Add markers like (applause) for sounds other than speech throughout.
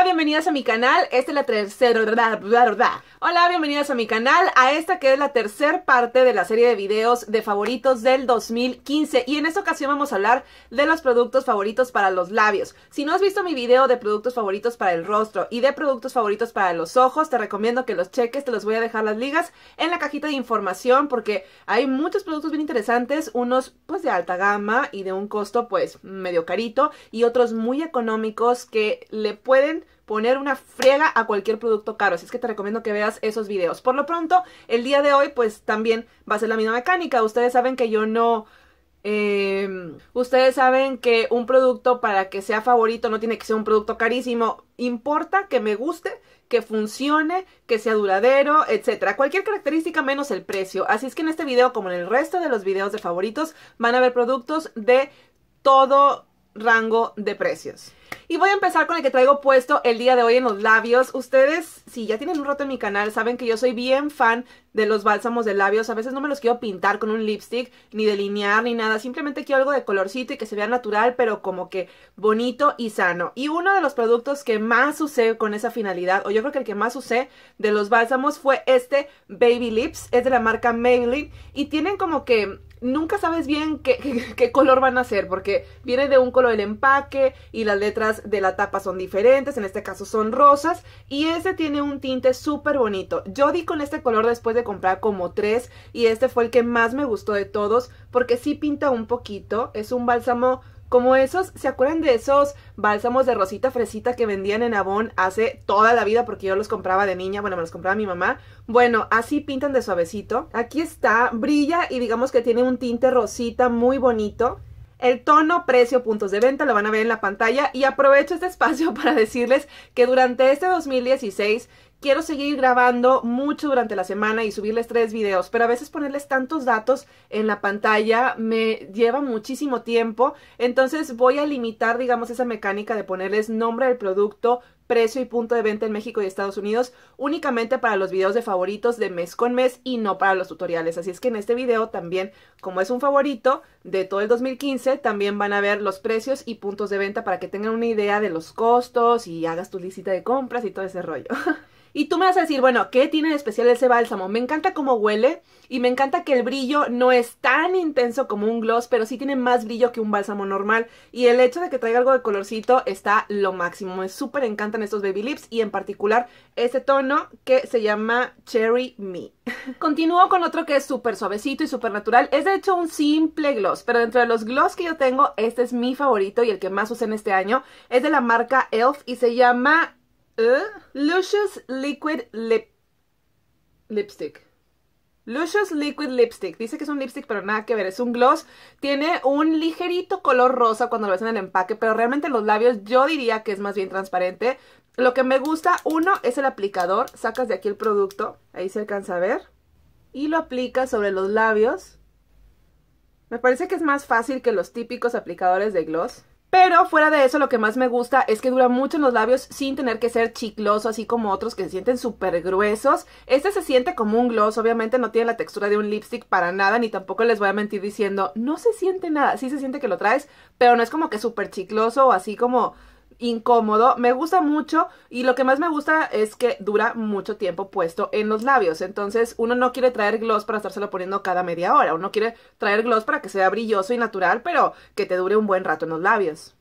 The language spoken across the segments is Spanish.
Hola, bienvenidas a mi canal. Esta es la tercera. Hola, bienvenidas a mi canal, a esta que es la tercera parte de la serie de videos de favoritos del 2015. Y en esta ocasión vamos a hablar de los productos favoritos para los labios. Si no has visto mi video de productos favoritos para el rostro y de productos favoritos para los ojos, te recomiendo que los cheques. Te los voy a dejar las ligas en la cajita de información porque hay muchos productos bien interesantes. Unos, pues, de alta gama y de un costo, pues, medio carito. Y otros muy económicos que le pueden poner una friega a cualquier producto caro. Así es que te recomiendo que veas esos videos. Por lo pronto, el día de hoy pues también va a ser la misma mecánica. Ustedes saben que yo no... Em, ustedes saben que un producto para que sea favorito no tiene que ser un producto carísimo. Importa que me guste, que funcione, que sea duradero, etcétera. Cualquier característica menos el precio. Así es que en este video, como en el resto de los videos de favoritos, van a ver productos de todo rango de precios. Y voy a empezar con el que traigo puesto el día de hoy en los labios. Ustedes, si ya tienen un rato en mi canal, saben que yo soy bien fan de los bálsamos de labios. A veces no me los quiero pintar con un lipstick, ni delinear, ni nada. Simplemente quiero algo de colorcito y que se vea natural, pero como que bonito y sano. Y uno de los productos que más usé con esa finalidad, o yo creo que el que más usé de los bálsamos fue este Baby Lips. Es de la marca Maybelline y tienen como que nunca sabes bien (laughs) qué, color van a ser, porque viene de un color del empaque y las letras de la tapa son diferentes, en este caso son rosas, y este tiene un tinte súper bonito. Yo di con este color después de comprar como tres, y este fue el que más me gustó de todos, porque sí pinta un poquito, es un bálsamo como esos, ¿se acuerdan de esos bálsamos de rosita fresita que vendían en Avon hace toda la vida porque yo los compraba de niña, bueno, me los compraba mi mamá? Bueno, así pintan de suavecito. Aquí está, brilla y digamos que tiene un tinte rosita muy bonito. El tono, precio, puntos de venta lo van a ver en la pantalla y aprovecho este espacio (laughs) para decirles que durante este 2016 quiero seguir grabando mucho durante la semana y subirles tres videos, pero a veces ponerles tantos datos en la pantalla me lleva muchísimo tiempo, entonces voy a limitar, digamos, esa mecánica de ponerles nombre del producto, precio y punto de venta en México y Estados Unidos únicamente para los videos de favoritos de mes con mes y no para los tutoriales. Así es que en este video también, como es un favorito de todo el 2015, también van a ver los precios y puntos de venta para que tengan una idea de los costos y hagas tu lista de compras y todo ese rollo. (laughs) Y tú me vas a decir, bueno, ¿qué tiene de especial ese bálsamo? Me encanta cómo huele y me encanta que el brillo no es tan intenso como un gloss, pero sí tiene más brillo que un bálsamo normal. Y el hecho de que traiga algo de colorcito está lo máximo. Me súper encantan estos baby lips y en particular ese tono que se llama Cherry Me. (laughs) Continúo con otro que es súper suavecito y súper natural. Es de hecho un simple gloss, pero dentro de los gloss que yo tengo, este es mi favorito y el que más usé en este año. Es de la marca e.l.f. y se llama e, Luscious Liquid Lip Lipstick. Luscious Liquid Lipstick. Dice que es un lipstick, pero nada que ver. Es un gloss. Tiene un ligerito color rosa cuando lo ves en el empaque, pero realmente los labios yo diría que es más bien transparente. Lo que me gusta, uno, es el aplicador. Sacas de aquí el producto. Ahí se alcanza a ver. Y lo aplicas sobre los labios. Me parece que es más fácil que los típicos aplicadores de gloss. Pero fuera de eso, lo que más me gusta es que dura mucho en los labios sin tener que ser chicloso, así como otros que se sienten súper gruesos. Este se siente como un gloss, obviamente no tiene la textura de un lipstick para nada, ni tampoco les voy a mentir diciendo, no se siente nada, sí se siente que lo traes, pero no es como que súper chicloso o así como incómodo, me gusta mucho y lo que más me gusta es que dura mucho tiempo puesto en los labios, entonces uno no quiere traer gloss para estárselo poniendo cada media hora, uno quiere traer gloss para que sea brilloso y natural, pero que te dure un buen rato en los labios.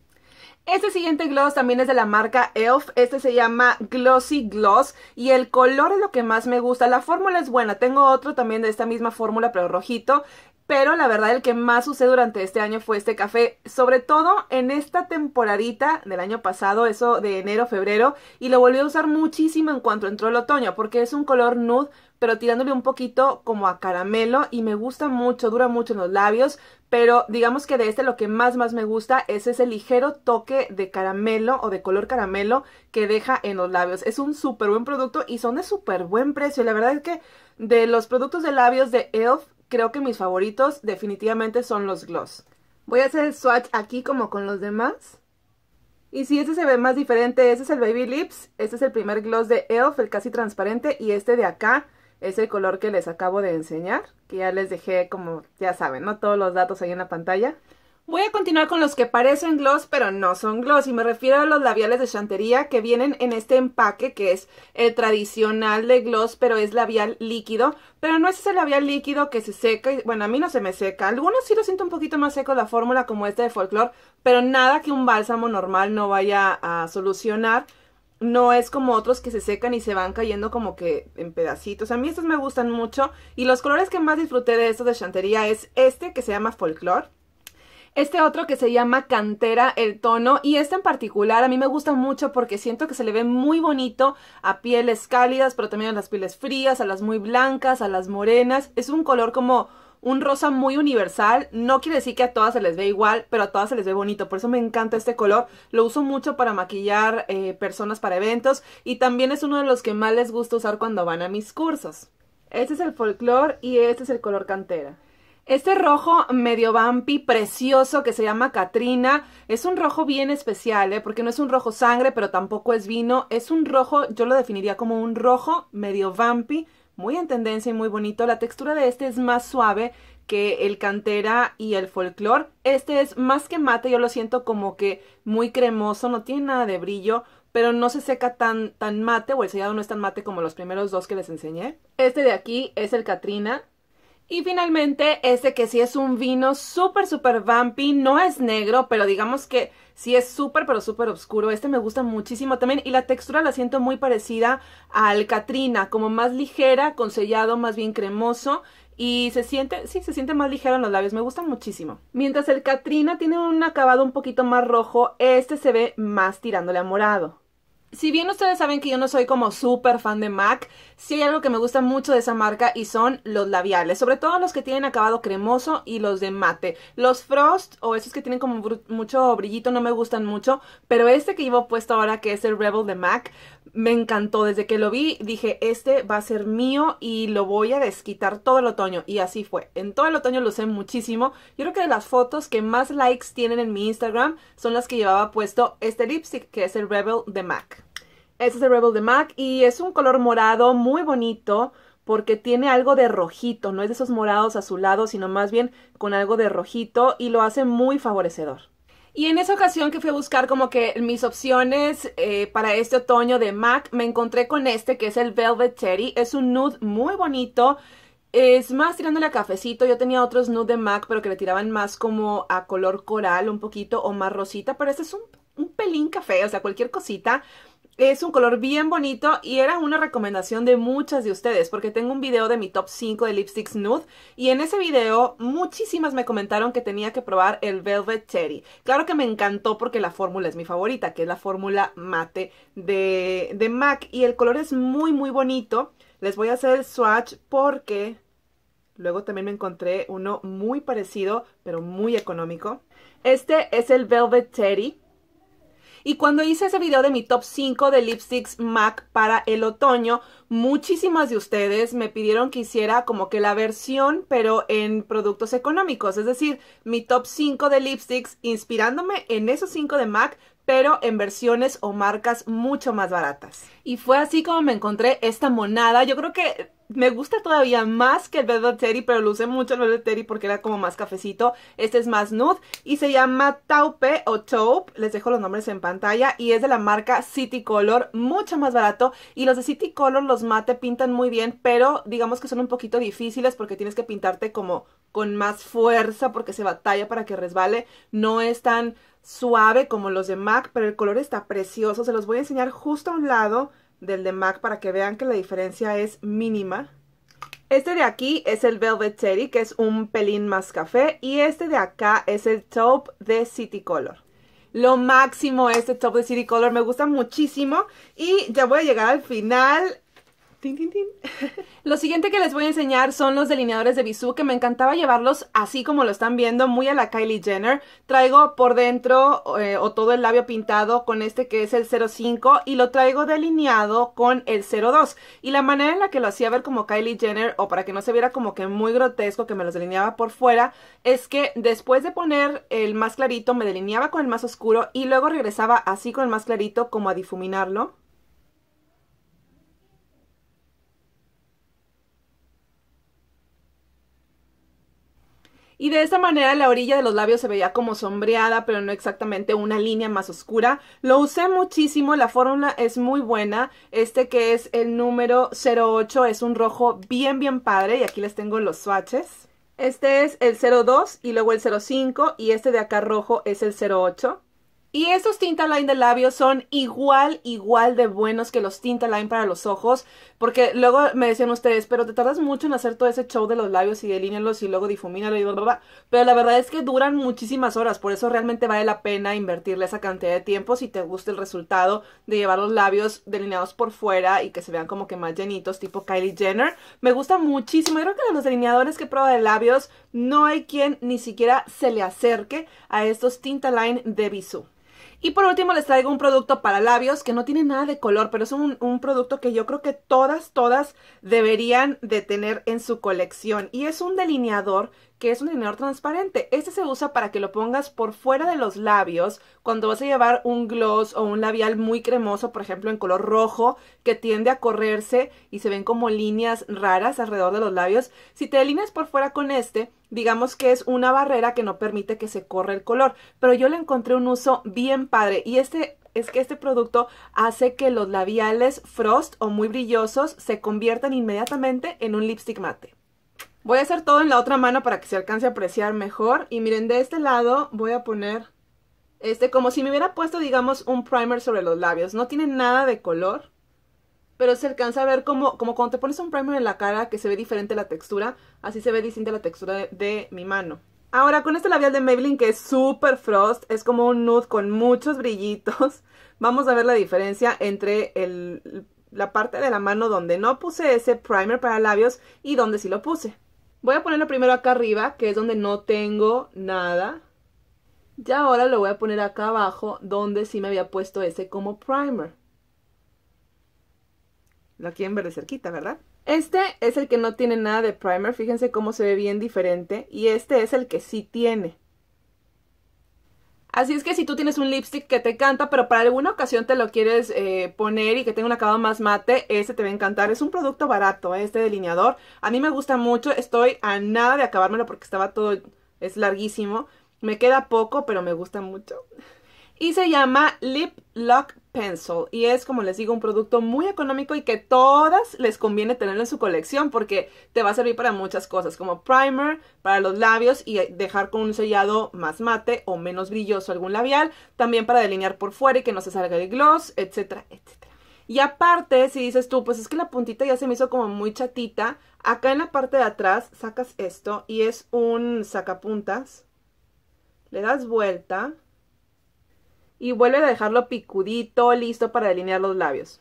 Este siguiente gloss también es de la marca e.l.f. Este se llama Glossy Gloss y el color es lo que más me gusta. La fórmula es buena. Tengo otro también de esta misma fórmula pero rojito. Pero la verdad el que más usé durante este año fue este café, sobre todo en esta temporadita del año pasado, eso de enero, febrero, y lo volví a usar muchísimo en cuanto entró el otoño, porque es un color nude, pero tirándole un poquito como a caramelo y me gusta mucho, dura mucho en los labios, pero digamos que de este lo que más más me gusta es ese ligero toque de caramelo o de color caramelo que deja en los labios. Es un súper buen producto y son de súper buen precio. La verdad es que de los productos de labios de ELF creo que mis favoritos definitivamente son los gloss. Voy a hacer el swatch aquí como con los demás. Y si este se ve más diferente, este es el Baby Lips, este es el primer gloss de e.l.f., el casi transparente, y este de acá es el color que les acabo de enseñar, que ya les dejé como, ya saben, ¿no? Todos los datos ahí en la pantalla. Voy a continuar con los que parecen gloss, pero no son gloss. Y me refiero a los labiales de chantería que vienen en este empaque, que es el eh, tradicional de gloss, pero es labial líquido. Pero no es ese labial líquido que se seca. bueno, a mí no se me seca. Algunos sí lo siento un poquito más seco la fórmula como este de Folklore, pero nada que un bálsamo normal no vaya a solucionar. No es como otros que se secan y se van cayendo como que en pedacitos. A mí estos me gustan mucho. Y los colores que más disfruté de estos de chantería es este que se llama Folklore este otro que se llama Cantera el tono y este en particular a mí me gusta mucho porque siento que se le ve muy bonito a pieles cálidas, pero también a las pieles frías, a las muy blancas, a las morenas. Es un color como un rosa muy universal. No quiere decir que a todas se les ve igual, pero a todas se les ve bonito. Por eso me encanta este color. Lo uso mucho para maquillar eh, personas para eventos y también es uno de los que más les gusta usar cuando van a mis cursos. Este es el folclore y este es el color cantera. Este rojo medio vampi precioso que se llama Katrina es un rojo bien especial, ¿eh? porque no es un rojo sangre, pero tampoco es vino. Es un rojo, yo lo definiría como un rojo medio vampi, muy en tendencia y muy bonito. La textura de este es más suave que el cantera y el Folclore. Este es más que mate, yo lo siento como que muy cremoso, no tiene nada de brillo, pero no se seca tan, tan mate o el sellado no es tan mate como los primeros dos que les enseñé. Este de aquí es el Katrina, y finalmente, este que sí es un vino súper, súper vampy, no es negro, pero digamos que sí es súper, pero súper oscuro. Este me gusta muchísimo también y la textura la siento muy parecida al Katrina, como más ligera, con sellado más bien cremoso. Y se siente, sí, se siente más ligero en los labios, me gusta muchísimo. Mientras el Katrina tiene un acabado un poquito más rojo, este se ve más tirándole a morado si bien ustedes saben que yo no soy como súper fan de MAC, sí hay algo que me gusta mucho de esa marca y son los labiales, sobre todo los que tienen acabado cremoso y los de mate. Los Frost o esos que tienen como mucho brillito no me gustan mucho, pero este que llevo puesto ahora que es el Rebel de MAC, me encantó. Desde que lo vi dije, este va a ser mío y lo voy a desquitar todo el otoño. Y así fue. En todo el otoño lo usé muchísimo. Yo creo que de las fotos que más likes tienen en mi Instagram son las que llevaba puesto este lipstick que es el Rebel de MAC. Este es el Rebel de MAC y es un color morado muy bonito porque tiene algo de rojito, no es de esos morados azulados, sino más bien con algo de rojito y lo hace muy favorecedor. Y en esa ocasión que fui a buscar como que mis opciones eh, para este otoño de MAC, me encontré con este que es el Velvet Cherry, Es un nude muy bonito, es más tirándole a cafecito. Yo tenía otros nude de MAC, pero que le tiraban más como a color coral un poquito o más rosita, pero este es un, un pelín café, o sea, cualquier cosita es un color bien bonito y era una recomendación de muchas de ustedes porque tengo un video de mi top 5 de lipsticks nude y en ese video muchísimas me comentaron que tenía que probar el Velvet Cherry. Claro que me encantó porque la fórmula es mi favorita, que es la fórmula mate de, de MAC y el color es muy muy bonito. Les voy a hacer el swatch porque luego también me encontré uno muy parecido pero muy económico. Este es el Velvet Cherry y cuando hice ese video de mi top 5 de lipsticks MAC para el otoño, muchísimas de ustedes me pidieron que hiciera como que la versión, pero en productos económicos. Es decir, mi top 5 de lipsticks inspirándome en esos 5 de MAC, pero en versiones o marcas mucho más baratas. Y fue así como me encontré esta monada. Yo creo que me gusta todavía más que el Velvet Terry, pero lo usé mucho el de Terry porque era como más cafecito. Este es más nude y se llama Taupe o Taupe. Les dejo los nombres en pantalla y es de la marca City Color, mucho más barato. Y los de City Color, los mate, pintan muy bien, pero digamos que son un poquito difíciles porque tienes que pintarte como con más fuerza porque se batalla para que resbale. No es tan suave como los de MAC, pero el color está precioso. Se los voy a enseñar justo a un lado del de MAC para que vean que la diferencia es mínima. Este de aquí es el Velvet Teddy, que es un pelín más café. Y este de acá es el top de City Color. Lo máximo este top de City Color, me gusta muchísimo. Y ya voy a llegar al final. (laughs) lo siguiente que les voy a enseñar son los delineadores de bisú, que me encantaba llevarlos así como lo están viendo, muy a la Kylie Jenner. Traigo por dentro eh, o todo el labio pintado con este que es el 05 y lo traigo delineado con el 02. Y la manera en la que lo hacía ver como Kylie Jenner, o para que no se viera como que muy grotesco, que me los delineaba por fuera, es que después de poner el más clarito, me delineaba con el más oscuro y luego regresaba así con el más clarito como a difuminarlo. y de esta manera la orilla de los labios se veía como sombreada, pero no exactamente una línea más oscura. Lo usé muchísimo, la fórmula es muy buena. Este que es el número 08 es un rojo bien bien padre y aquí les tengo los swatches. Este es el 02 y luego el 05 y este de acá rojo es el 08. Y estos tinta de labios son igual, igual de buenos que los tinta para los ojos, porque luego me decían ustedes, pero te tardas mucho en hacer todo ese show de los labios y delínealos y luego difumínalo y bla, bla, bla. Pero la verdad es que duran muchísimas horas, por eso realmente vale la pena invertirle esa cantidad de tiempo si te gusta el resultado de llevar los labios delineados por fuera y que se vean como que más llenitos, tipo Kylie Jenner. Me gusta muchísimo. Yo creo que de los delineadores que prueba de labios, no hay quien ni siquiera se le acerque a estos tinta de Bisú. Y por último les traigo un producto para labios que no tiene nada de color, pero es un, producto que yo creo que todas, todas deberían de tener en su colección. Y es un delineador que es un delineador transparente. Este se usa para que lo pongas por fuera de los labios cuando vas a llevar un gloss o un labial muy cremoso, por ejemplo en color rojo, que tiende a correrse y se ven como líneas raras alrededor de los labios. Si te delineas por fuera con este, digamos que es una barrera que no permite que se corra el color. Pero yo le encontré un uso bien padre y este es que este producto hace que los labiales frost o muy brillosos se conviertan inmediatamente en un lipstick mate. Voy a hacer todo en la otra mano para que se alcance a apreciar mejor. Y miren, de este lado voy a poner este como si me hubiera puesto, digamos, un primer sobre los labios. No tiene nada de color, pero se alcanza a ver como, como cuando te pones un primer en la cara que se ve diferente la textura. Así se ve distinta la textura de, mi mano. Ahora, con este labial de Maybelline que es super frost, es como un nude con muchos brillitos. (laughs) Vamos a ver la diferencia entre el, la parte de la mano donde no puse ese primer para labios y donde sí lo puse. Voy a ponerlo primero acá arriba, que es donde no tengo nada. Y ahora lo voy a poner acá abajo, donde sí me había puesto ese como primer. Lo quieren ver de cerquita, ¿verdad? Este es el que no tiene nada de primer. Fíjense cómo se ve bien diferente. Y este es el que sí tiene. Así es que si tú tienes un lipstick que te canta pero para alguna ocasión te lo quieres eh, poner y que tenga un acabado más mate, ese te va a encantar. Es un producto barato, eh, este delineador. A mí me gusta mucho, estoy a nada de acabármelo porque estaba todo, es larguísimo. Me queda poco, pero me gusta mucho. Y se llama Lip Lock y es, como les digo, un producto muy económico y que todas les conviene tenerlo en su colección porque te va a servir para muchas cosas, como primer para los labios y dejar con un sellado más mate o menos brilloso algún labial, también para delinear por fuera y que no se salga el gloss, etcétera, etcétera. Y aparte, si dices tú, pues es que la puntita ya se me hizo como muy chatita, acá en la parte de atrás sacas esto y es un sacapuntas, le das vuelta y vuelve a dejarlo picudito, listo para delinear los labios.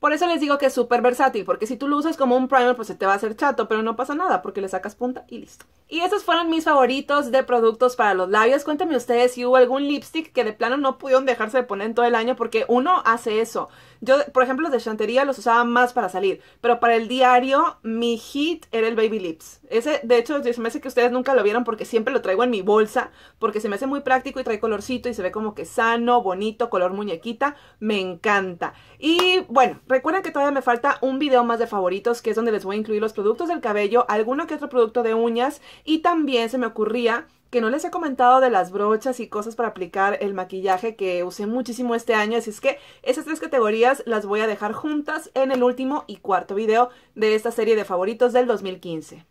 Por eso les digo que es súper versátil, porque si tú lo usas como un primer, pues se te va a hacer chato, pero no pasa nada, porque le sacas punta y listo. Y esos fueron mis favoritos de productos para los labios. Cuéntenme ustedes si hubo algún lipstick que de plano no pudieron dejarse de poner en todo el año, porque uno hace eso. Yo, por ejemplo, de chantería los usaba más para salir, pero para el diario mi hit era el Baby Lips. Ese, de hecho, se me hace que ustedes nunca lo vieron porque siempre lo traigo en mi bolsa, porque se me hace muy práctico y trae colorcito y se ve como que sano, bonito, color muñequita. Me encanta. Y bueno, recuerden que todavía me falta un video más de favoritos, que es donde les voy a incluir los productos del cabello, alguno que otro producto de uñas y también se me ocurría que no les he comentado de las brochas y cosas para aplicar el maquillaje que usé muchísimo este año, así es que esas tres categorías las voy a dejar juntas en el último y cuarto video de esta serie de favoritos del 2015.